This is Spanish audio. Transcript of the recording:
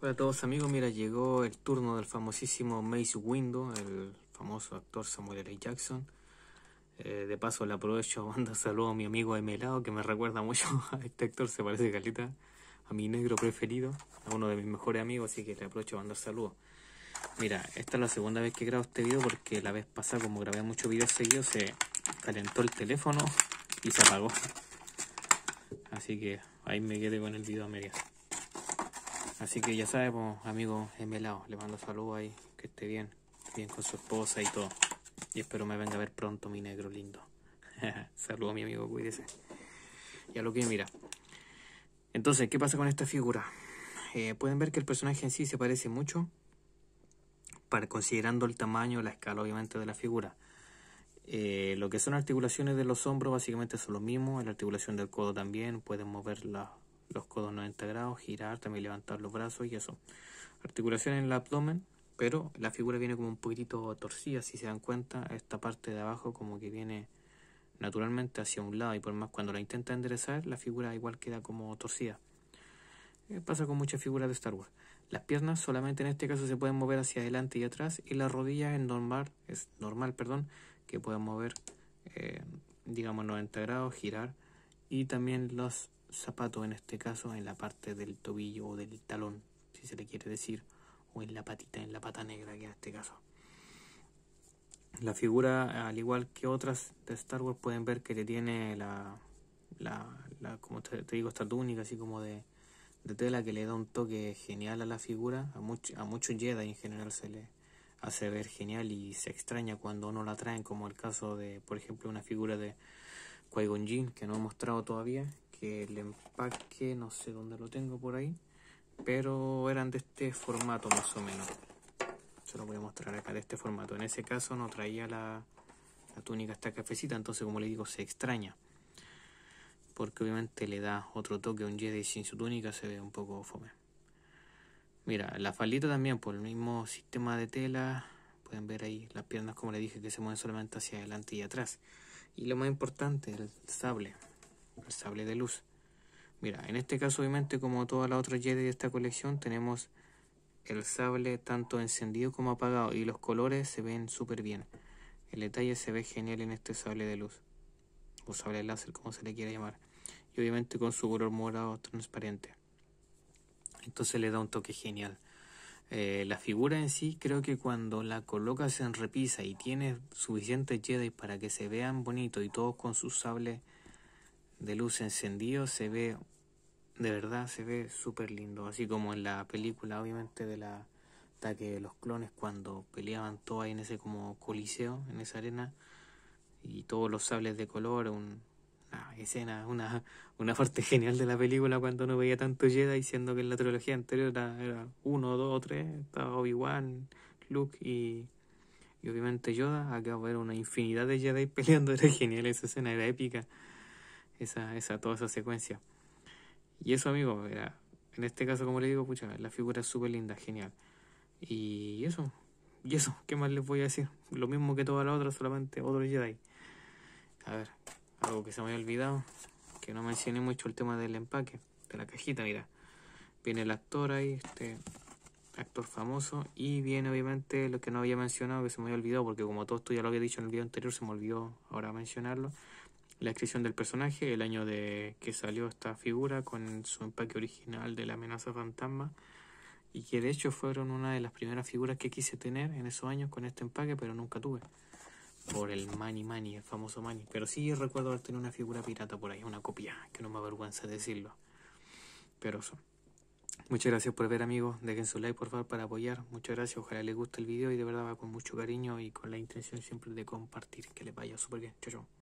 Hola a todos amigos, mira, llegó el turno del famosísimo Mace Window, el famoso actor Samuel L. Jackson. Eh, de paso le aprovecho, mando saludo a mi amigo Melado, que me recuerda mucho a este actor, se parece calita, a mi negro preferido, a uno de mis mejores amigos, así que le aprovecho, mando saludo. Mira, esta es la segunda vez que grabo este video porque la vez pasada, como grabé muchos videos seguidos, se calentó el teléfono y se apagó. Así que ahí me quedé con el video a medias. Así que ya sabemos, amigos lado. le mando saludos ahí, que esté bien, bien con su esposa y todo. Y espero me venga a ver pronto mi negro lindo. saludos mi amigo, cuídese. Ya lo que mira. Entonces, ¿qué pasa con esta figura? Eh, pueden ver que el personaje en sí se parece mucho, para, considerando el tamaño, la escala obviamente de la figura. Eh, lo que son articulaciones de los hombros básicamente son lo mismo, la articulación del codo también, pueden mover los codos 90 grados, girar, también levantar los brazos y eso. Articulación en el abdomen, pero la figura viene como un poquitito torcida, si se dan cuenta, esta parte de abajo como que viene naturalmente hacia un lado y por más cuando la intenta enderezar, la figura igual queda como torcida. Eh, pasa con muchas figuras de Star Wars. Las piernas solamente en este caso se pueden mover hacia adelante y atrás y las rodillas es normal, es normal, perdón, que puedan mover eh, digamos 90 grados, girar y también los zapato, en este caso en la parte del tobillo o del talón, si se le quiere decir, o en la patita, en la pata negra, que en este caso. La figura, al igual que otras de Star Wars, pueden ver que le tiene la, la, como te, digo, esta túnica así como de, tela que le da un toque genial a la figura. A, a muchos Jedi en general se le hace ver genial y se extraña cuando no la traen, como el caso de, por ejemplo, una figura de Qui-Gon que no he mostrado todavía, que el empaque no sé dónde lo tengo por ahí pero eran de este formato más o menos se lo voy a mostrar acá de este formato en ese caso no traía la, túnica esta cafecita entonces como le digo se extraña porque obviamente le da otro toque un Jedi sin su túnica se ve un poco fome mira la faldita también por el mismo sistema de tela pueden ver ahí las piernas como le dije que se mueven solamente hacia adelante y atrás y lo más importante el sable el sable de luz. Mira, en este caso obviamente como todas las otras Jedi de esta colección tenemos el sable tanto encendido como apagado y los colores se ven súper bien. El detalle se ve genial en este sable de luz o sable láser como se le quiera llamar y obviamente con su color morado transparente. Entonces le da un toque genial. Eh, la figura en sí creo que cuando la colocas en repisa y tienes suficientes Jedi para que se vean bonitos y todos con sus sable de luz encendido se ve, de verdad se ve súper lindo, así como en la película obviamente de la ataque de los clones cuando peleaban todos ahí en ese como coliseo, en esa arena, y todos los sables de color, una escena, una, una parte genial de la película cuando no veía tanto Jedi, diciendo que en la trilogía anterior era, uno, dos, tres, estaba Obi-Wan, Luke y, y obviamente Yoda, de haber una infinidad de Jedi peleando, era genial esa escena, era épica esa, esa, toda esa secuencia. Y eso, amigo, era, en este caso, como le digo, pucha, la figura es súper linda, genial. Y eso, y eso, ¿qué más les voy a decir? Lo mismo que toda la otra, solamente otro Jedi. A ver, algo que se me había olvidado, que no mencioné mucho el tema del empaque, de la cajita, mira. Viene el actor ahí, este actor famoso, y viene obviamente lo que no había mencionado, que se me había olvidado, porque como todo esto ya lo había dicho en el video anterior, se me olvidó ahora mencionarlo, la descripción del personaje, el año de que salió esta figura con su empaque original de la amenaza fantasma y que de hecho fueron una de las primeras figuras que quise tener en esos años con este empaque pero nunca tuve por el Mani Mani, el famoso Mani. Pero sí recuerdo haber tenido una figura pirata por ahí, una copia, que no me avergüenza decirlo. Pero eso. Muchas gracias por ver amigos, dejen su like por favor para apoyar, muchas gracias, ojalá les guste el video y de verdad va con mucho cariño y con la intención siempre de compartir, que les vaya súper bien, Chau chau.